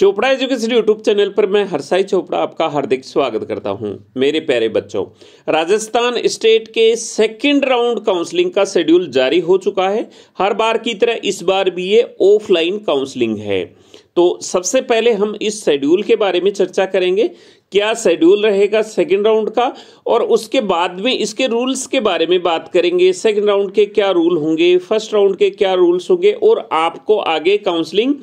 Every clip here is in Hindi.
चोपड़ा एजुकेशन यूट्यूब चैनल पर मैं हरसाई चोपड़ा आपका हार्दिक स्वागत करता हूं मेरे प्यारे बच्चों राजस्थान स्टेट के सेकंड राउंड काउंसलिंग का शेड्यूल जारी हो चुका है हर बार की तरह इस बार भी ये ऑफलाइन काउंसलिंग है तो सबसे पहले हम इस शेड्यूल के बारे में चर्चा करेंगे क्या शेड्यूल रहेगा सेकंड राउंड का और उसके बाद में इसके रूल्स के बारे में बात करेंगे सेकंड राउंड के क्या रूल होंगे फर्स्ट राउंड के क्या रूल्स होंगे और आपको आगे काउंसलिंग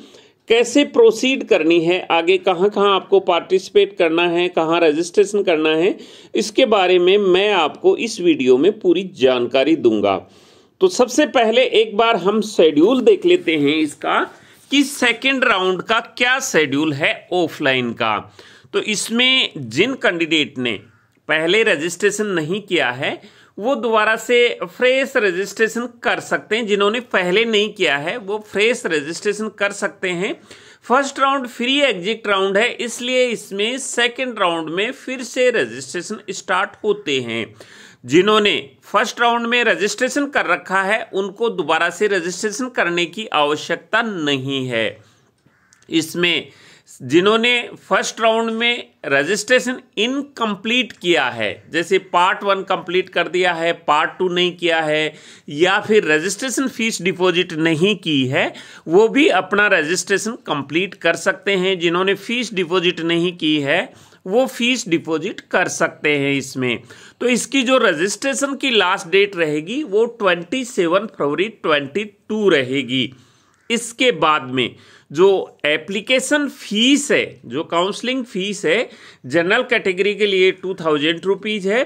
कैसे प्रोसीड करनी है आगे कहाँ कहाँ आपको पार्टिसिपेट करना है कहाँ रजिस्ट्रेशन करना है इसके बारे में मैं आपको इस वीडियो में पूरी जानकारी दूंगा तो सबसे पहले एक बार हम शेड्यूल देख लेते हैं इसका कि सेकेंड राउंड का क्या शेड्यूल है ऑफलाइन का तो इसमें जिन कैंडिडेट ने पहले रजिस्ट्रेशन नहीं किया है वो दोबारा से फ्रेश रजिस्ट्रेशन कर सकते हैं जिन्होंने पहले नहीं किया है वो फ्रेश रजिस्ट्रेशन कर सकते हैं first round free exit round है इसलिए इसमें सेकंड राउंड में फिर से रजिस्ट्रेशन स्टार्ट होते हैं जिन्होंने फर्स्ट राउंड में रजिस्ट्रेशन कर रखा है उनको दोबारा से रजिस्ट्रेशन करने की आवश्यकता नहीं है इसमें जिन्होंने फर्स्ट राउंड में रजिस्ट्रेशन इनकम्प्लीट किया है जैसे पार्ट वन कंप्लीट कर दिया है पार्ट टू नहीं किया है या फिर रजिस्ट्रेशन फीस डिपॉजिट नहीं की है वो भी अपना रजिस्ट्रेशन कंप्लीट कर सकते हैं जिन्होंने फीस डिपॉजिट नहीं की है वो फीस डिपॉजिट कर सकते हैं इसमें तो इसकी जो रजिस्ट्रेशन की लास्ट डेट रहेगी वो ट्वेंटी सेवन फरवरी ट्वेंटी टू रहेगी इसके बाद में जो एप्लीकेशन फीस है जो काउंसलिंग फीस है जनरल कैटेगरी के लिए टू थाउजेंड रुपीज़ है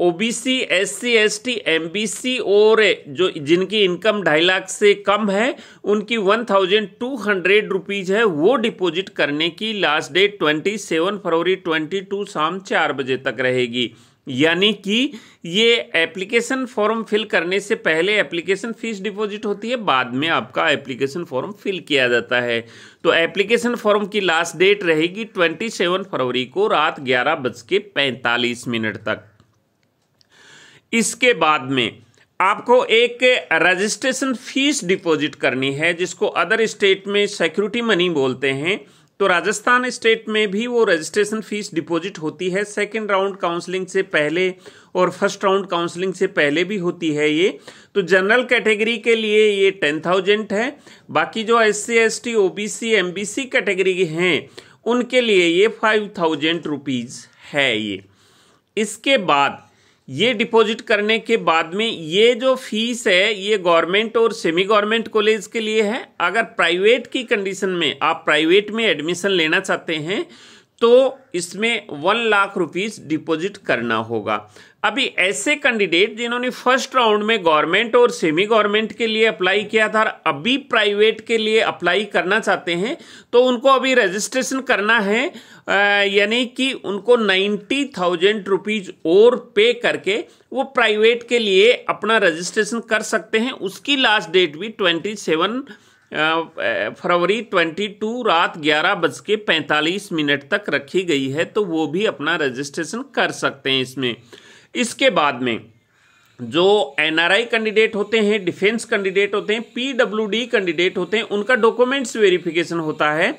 ओबीसी एससी एसटी एमबीसी और जो जिनकी इनकम ढाई लाख से कम है उनकी one thousand two hundred rupees है वो डिपॉजिट करने की लास्ट डेट ट्वेंटी सेवन फरवरी ट्वेंटी टू शाम चार बजे तक रहेगी यानी कि ये एप्लीकेशन फॉर्म फिल करने से पहले एप्लीकेशन फीस डिपॉजिट होती है बाद में आपका एप्लीकेशन फॉर्म फिल किया जाता है तो एप्लीकेशन फॉर्म की लास्ट डेट रहेगी ट्वेंटी सेवन फरवरी को रात ग्यारह बज के पैंतालीस मिनट तक इसके बाद में आपको एक रजिस्ट्रेशन फीस डिपॉजिट करनी है जिसको अदर स्टेट में सिक्योरिटी मनी बोलते हैं तो राजस्थान स्टेट में भी वो रजिस्ट्रेशन फीस डिपॉजिट होती है सेकेंड राउंड काउंसलिंग से पहले और फर्स्ट राउंड काउंसलिंग से पहले भी होती है ये तो जनरल कैटेगरी के लिए ये टेन थाउजेंड है बाकी जो S C S T O B C M B C category हैं उनके लिए ये फाइव थाउजेंड रुपीज़ है ये इसके बाद ये डिपॉजिट करने के बाद में ये जो फीस है ये गवर्नमेंट और सेमी गवर्नमेंट कॉलेज के लिए है अगर प्राइवेट की कंडीशन में आप प्राइवेट में एडमिशन लेना चाहते हैं तो इसमें वन लाख रुपीस डिपॉजिट करना होगा अभी ऐसे कैंडिडेट जिन्होंने फर्स्ट राउंड में गवर्नमेंट और सेमी गवर्नमेंट के लिए अप्लाई किया था और अभी प्राइवेट के लिए अप्लाई करना चाहते हैं तो उनको अभी रजिस्ट्रेशन करना है यानी कि उनको नाइन्टी थाउजेंड रुपीज और पे करके वो प्राइवेट के लिए अपना रजिस्ट्रेशन कर सकते हैं उसकी लास्ट डेट भी ट्वेंटी सेवन फरवरी 22 रात ग्यारह बज के पैंतालीस मिनट तक रखी गई है तो वो भी अपना रजिस्ट्रेशन कर सकते हैं इसमें इसके बाद में जो एनआरआई कैंडिडेट होते हैं डिफेंस कैंडिडेट होते हैं पीडब्ल्यूडी कैंडिडेट होते हैं उनका डॉक्यूमेंट्स वेरिफिकेशन होता है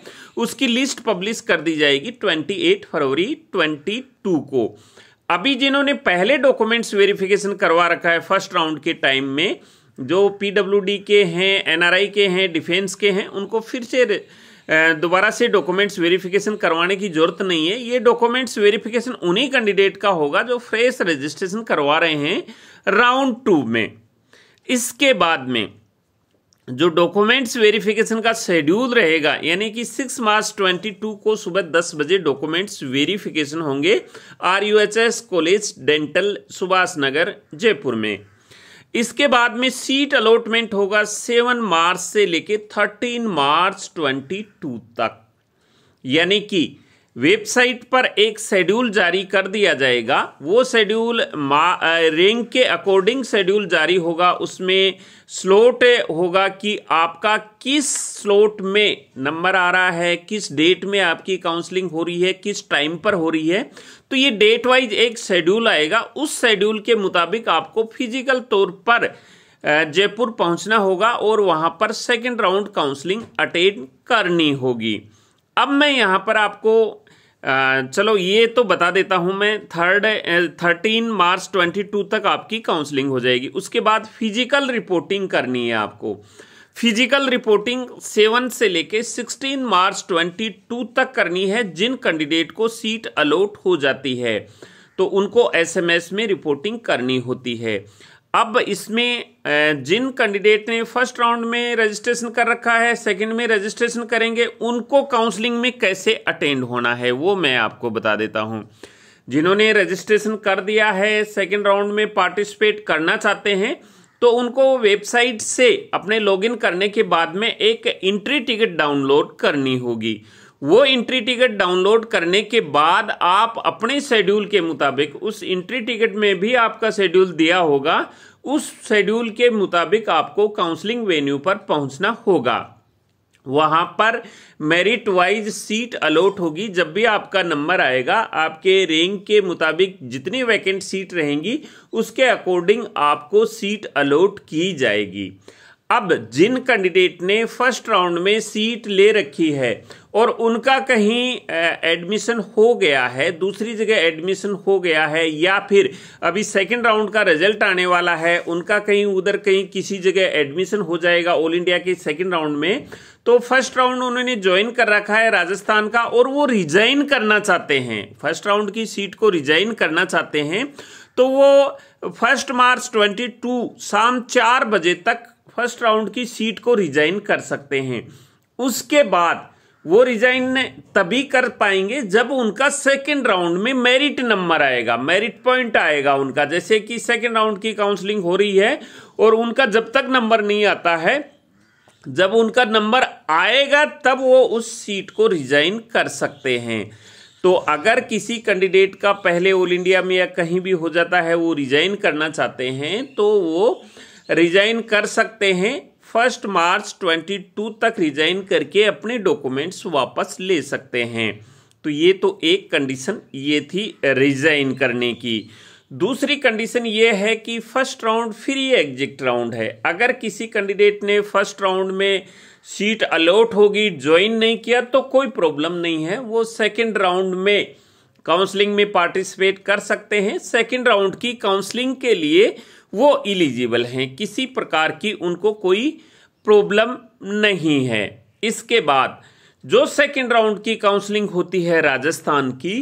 उसकी लिस्ट पब्लिश कर दी जाएगी 28 फरवरी 22 को अभी जिन्होंने पहले डॉक्यूमेंट्स वेरिफिकेशन करवा रखा है फर्स्ट राउंड के टाइम में जो पीडब्ल्यूडी के हैं एनआरआई के हैं डिफेंस के हैं उनको फिर से दोबारा से डॉक्यूमेंट्स वेरिफिकेशन करवाने की जरूरत नहीं है ये डॉक्यूमेंट्स वेरिफिकेशन उन्हीं कैंडिडेट का होगा जो फ्रेश रजिस्ट्रेशन करवा रहे हैं राउंड टू में इसके बाद में जो डॉक्यूमेंट्स वेरिफिकेशन का शेड्यूल रहेगा यानी कि 6 मार्च 22 को सुबह 10 बजे डॉक्यूमेंट्स वेरिफिकेशन होंगे R college dental Subhash Nagar Jaipur में इसके बाद में सीट अलॉटमेंट होगा सेवन मार्च से लेके थर्टीन मार्च ट्वेंटी टू तक यानी कि वेबसाइट पर एक शेड्यूल जारी कर दिया जाएगा वो शेड्यूल मा रैंक के अकॉर्डिंग शेड्यूल जारी होगा उसमें स्लोट होगा कि आपका किस स्लोट में नंबर आ रहा है किस डेट में आपकी काउंसलिंग हो रही है किस टाइम पर हो रही है तो ये डेट वाइज एक शेड्यूल आएगा उस शेड्यूल के मुताबिक आपको फिजिकल तौर पर जयपुर पहुंचना होगा और वहां पर सेकेंड राउंड काउंसलिंग अटेंड करनी होगी अब मैं यहाँ पर आपको चलो ये तो बता देता हूँ मैं थर्ड थर्टीन मार्च ट्वेंटी टू तक आपकी काउंसलिंग हो जाएगी उसके बाद फिजिकल रिपोर्टिंग करनी है आपको फिजिकल रिपोर्टिंग सेवन से लेके सिक्सटीन मार्च ट्वेंटी टू तक करनी है जिन कैंडिडेट को सीट अलॉट हो जाती है तो उनको एसएमएस में रिपोर्टिंग करनी होती है अब इसमें जिन कैंडिडेट ने फर्स्ट राउंड में रजिस्ट्रेशन कर रखा है सेकंड में रजिस्ट्रेशन करेंगे उनको काउंसलिंग में कैसे अटेंड होना है वो मैं आपको बता देता हूं जिन्होंने रजिस्ट्रेशन कर दिया है सेकंड राउंड में पार्टिसिपेट करना चाहते हैं तो उनको वेबसाइट से अपने लॉगिन करने के बाद में एक एंट्री टिकट डाउनलोड करनी होगी वो इंट्री टिकट डाउनलोड करने के बाद आप अपने शेड्यूल के मुताबिक उस इंट्री टिकट में भी आपका शेड्यूल दिया होगा उस शेड्यूल के मुताबिक आपको काउंसलिंग वेन्यू पर पहुंचना होगा वहां पर मेरिट वाइज सीट अलॉट होगी जब भी आपका नंबर आएगा आपके रैंक के मुताबिक जितनी वैकेंट सीट रहेंगी उसके अकॉर्डिंग आपको सीट अलॉट की जाएगी अब जिन कैंडिडेट ने फर्स्ट राउंड में सीट ले रखी है और उनका कहीं एडमिशन हो गया है दूसरी जगह एडमिशन हो गया है या फिर अभी सेकंड राउंड का रिजल्ट आने वाला है उनका कहीं उधर कहीं किसी जगह एडमिशन हो जाएगा ऑल इंडिया के सेकंड राउंड में तो फर्स्ट राउंड उन्होंने ज्वाइन कर रखा है राजस्थान का और वो रिजाइन करना चाहते हैं फर्स्ट राउंड की सीट को रिजाइन करना चाहते हैं तो वो फर्स्ट मार्च 22 शाम चार बजे तक फर्स्ट राउंड की सीट को रिजाइन कर सकते हैं उसके बाद वो रिजाइन तभी कर पाएंगे जब उनका सेकेंड राउंड में मेरिट नंबर आएगा मेरिट पॉइंट आएगा उनका जैसे कि सेकेंड राउंड की काउंसलिंग हो रही है और उनका जब तक नंबर नहीं आता है जब उनका नंबर आएगा तब वो उस सीट को रिजाइन कर सकते हैं तो अगर किसी कैंडिडेट का पहले ऑल इंडिया में या कहीं भी हो जाता है वो रिजाइन करना चाहते हैं तो वो रिजाइन कर सकते हैं फर्स्ट मार्च 22 तक रिजाइन करके अपने डॉक्यूमेंट्स वापस ले सकते हैं तो ये तो एक कंडीशन ये थी रिजाइन करने की दूसरी कंडीशन ये है कि first round free exit round है अगर किसी कैंडिडेट ने फर्स्ट राउंड में सीट अलॉट होगी ज्वाइन नहीं किया तो कोई प्रॉब्लम नहीं है वो सेकेंड राउंड में काउंसलिंग में पार्टिसिपेट कर सकते हैं सेकेंड राउंड की काउंसलिंग के लिए वो इलिजिबल हैं किसी प्रकार की उनको कोई प्रॉब्लम नहीं है इसके बाद जो सेकंड राउंड की काउंसलिंग होती है राजस्थान की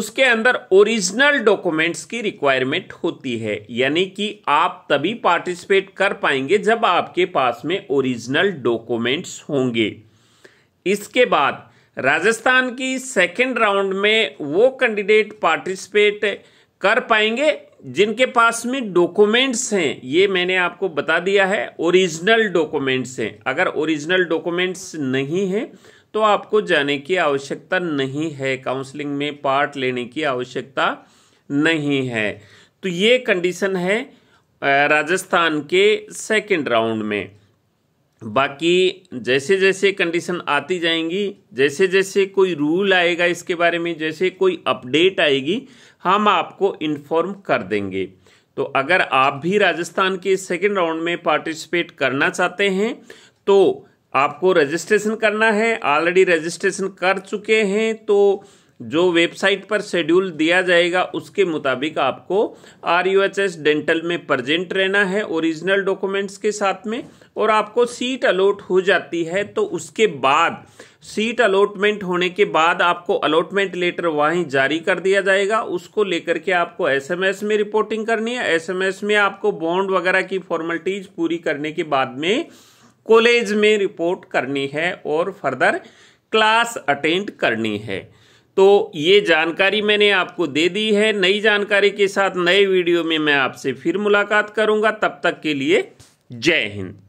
उसके अंदर ओरिजिनल डॉक्यूमेंट्स की रिक्वायरमेंट होती है यानी कि आप तभी पार्टिसिपेट कर पाएंगे जब आपके पास में ओरिजिनल डॉक्यूमेंट्स होंगे इसके बाद राजस्थान की सेकंड राउंड में वो कैंडिडेट पार्टिसिपेट कर पाएंगे जिनके पास में डॉक्यूमेंट्स हैं ये मैंने आपको बता दिया है ओरिजिनल डॉक्यूमेंट्स हैं अगर ओरिजिनल डॉक्यूमेंट्स नहीं हैं तो आपको जाने की आवश्यकता नहीं है काउंसलिंग में पार्ट लेने की आवश्यकता नहीं है तो ये कंडीशन है राजस्थान के सेकंड राउंड में बाकी जैसे जैसे कंडीशन आती जाएंगी जैसे जैसे कोई रूल आएगा इसके बारे में जैसे कोई अपडेट आएगी हम आपको इन्फॉर्म कर देंगे तो अगर आप भी राजस्थान के सेकेंड राउंड में पार्टिसिपेट करना चाहते हैं तो आपको रजिस्ट्रेशन करना है ऑलरेडी रजिस्ट्रेशन कर चुके हैं तो जो वेबसाइट पर शेड्यूल दिया जाएगा उसके मुताबिक आपको R U H S dental में प्रजेंट रहना है ओरिजिनल डॉक्यूमेंट्स के साथ में और आपको सीट अलॉट हो जाती है तो उसके बाद सीट अलॉटमेंट होने के बाद आपको अलॉटमेंट लेटर वहीं जारी कर दिया जाएगा उसको लेकर के आपको एसएमएस में रिपोर्टिंग करनी है एसएमएस में आपको बॉन्ड वगैरह की फॉर्मेलिटीज पूरी करने के बाद में कॉलेज में रिपोर्ट करनी है और फर्दर क्लास अटेंड करनी है तो ये जानकारी मैंने आपको दे दी है नई जानकारी के साथ नए वीडियो में मैं आपसे फिर मुलाकात करूंगा तब तक के लिए जय हिंद